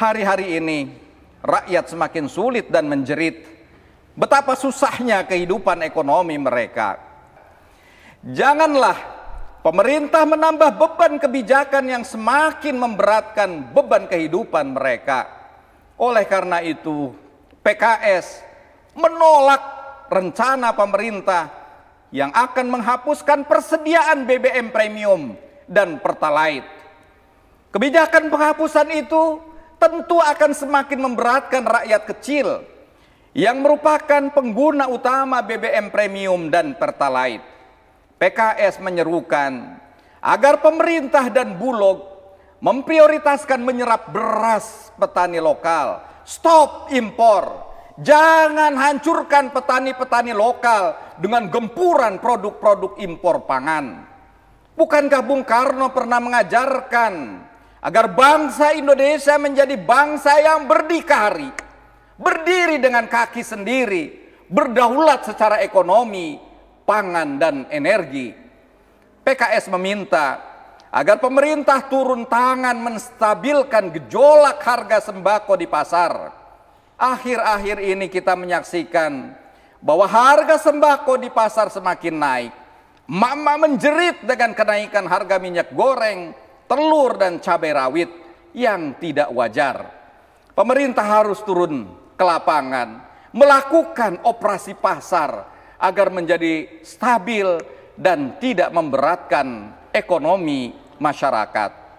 hari-hari ini rakyat semakin sulit dan menjerit. Betapa susahnya kehidupan ekonomi mereka. Janganlah pemerintah menambah beban kebijakan yang semakin memberatkan beban kehidupan mereka. Oleh karena itu, PKS menolak rencana pemerintah yang akan menghapuskan persediaan BBM premium dan pertalite. Kebijakan penghapusan itu tentu akan semakin memberatkan rakyat kecil yang merupakan pengguna utama BBM premium dan Pertalite. PKS menyerukan agar pemerintah dan Bulog memprioritaskan menyerap beras petani lokal, stop impor, jangan hancurkan petani-petani lokal dengan gempuran produk-produk impor pangan. Bukankah Bung Karno pernah mengajarkan agar bangsa Indonesia menjadi bangsa yang berdikari, berdiri dengan kaki sendiri, berdaulat secara ekonomi, pangan, dan energi. PKS meminta agar pemerintah turun tangan menstabilkan gejolak harga sembako di pasar. Akhir-akhir ini kita menyaksikan bahwa harga sembako di pasar semakin naik. Mama menjerit dengan kenaikan harga minyak goreng, telur dan cabai rawit yang tidak wajar. Pemerintah harus turun ke lapangan, melakukan operasi pasar agar menjadi stabil dan tidak memberatkan ekonomi masyarakat.